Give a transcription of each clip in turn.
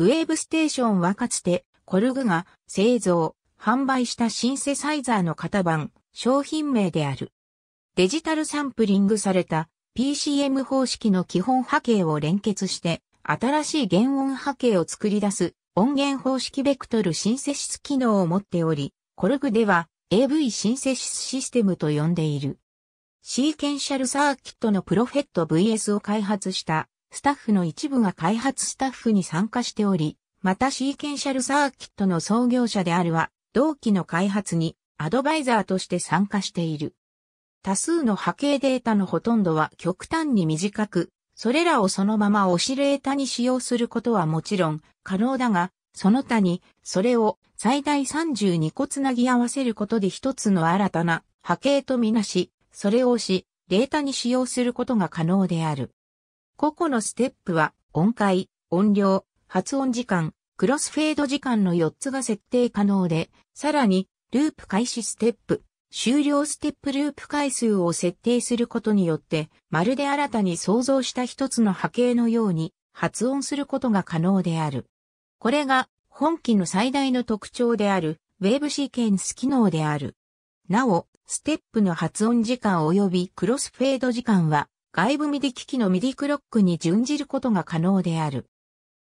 ウェーブステーションはかつて、コルグが製造、販売したシンセサイザーの型番、商品名である。デジタルサンプリングされた PCM 方式の基本波形を連結して、新しい原音波形を作り出す音源方式ベクトルシンセシス機能を持っており、コルグでは AV シンセシスシステムと呼んでいる。シーケンシャルサーキットのプロフェット VS を開発したスタッフの一部が開発スタッフに参加しており、またシーケンシャルサーキットの創業者であるは、同期の開発にアドバイザーとして参加している。多数の波形データのほとんどは極端に短く、それらをそのままオシレータに使用することはもちろん可能だが、その他に、それを最大32個つなぎ合わせることで一つの新たな波形とみなし、それをし、データに使用することが可能である。個々のステップは音階、音量、発音時間、クロスフェード時間の4つが設定可能で、さらに、ループ開始ステップ、終了ステップループ回数を設定することによって、まるで新たに想像した一つの波形のように発音することが可能である。これが本機の最大の特徴であるウェーブシーケンス機能である。なお、ステップの発音時間及びクロスフェード時間は外部ミディ機器のミディクロックに準じることが可能である。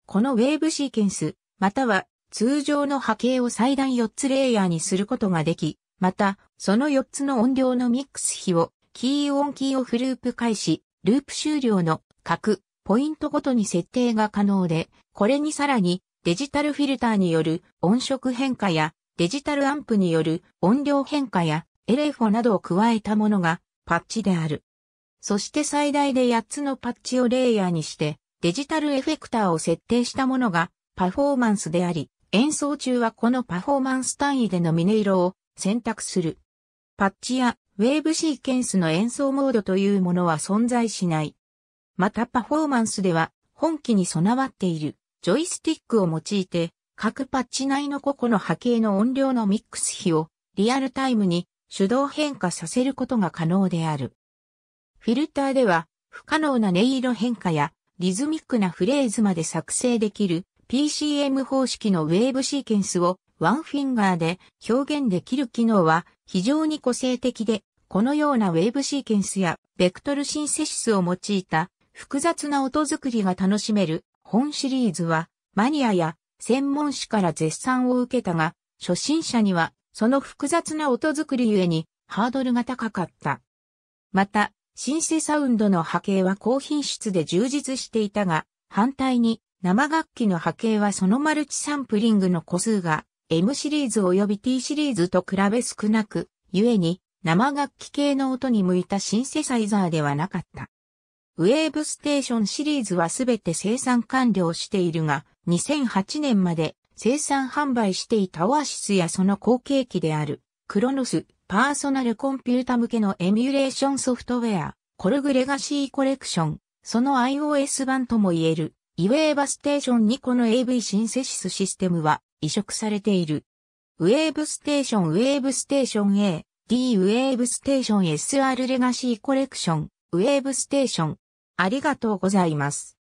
このウェーブシーケンス、または通常の波形を最大4つレイヤーにすることができ、また、その4つの音量のミックス比を、キーオンキーオフループ開始、ループ終了の各ポイントごとに設定が可能で、これにさらにデジタルフィルターによる音色変化やデジタルアンプによる音量変化やエレフォなどを加えたものがパッチである。そして最大で8つのパッチをレイヤーにして、デジタルエフェクターを設定したものがパフォーマンスであり、演奏中はこのパフォーマンス単位でのミネイロを選択する。パッチやウェーブシーケンスの演奏モードというものは存在しない。またパフォーマンスでは本機に備わっているジョイスティックを用いて各パッチ内の個々の波形の音量のミックス比をリアルタイムに手動変化させることが可能である。フィルターでは不可能な音色変化やリズミックなフレーズまで作成できる PCM 方式のウェーブシーケンスをワンフィンガーで表現できる機能は非常に個性的で、このようなウェーブシーケンスやベクトルシンセシスを用いた複雑な音作りが楽しめる本シリーズはマニアや専門誌から絶賛を受けたが、初心者にはその複雑な音作りゆえにハードルが高かった。また、シンセサウンドの波形は高品質で充実していたが、反対に生楽器の波形はそのマルチサンプリングの個数が M シリーズ及び T シリーズと比べ少なく、故に生楽器系の音に向いたシンセサイザーではなかった。ウェーブステーションシリーズはすべて生産完了しているが、2008年まで生産販売していたオアシスやその後継機である、クロノス、パーソナルコンピュータ向けのエミュレーションソフトウェア、コルグレガシーコレクション、その iOS 版とも言える、イウェーバステーションにこの AV シンセシスシステムは移植されている。ウェーブステーションウェーブステーション A、D ウェーブステーション SR レガシーコレクション、ウェーブステーション。ありがとうございます。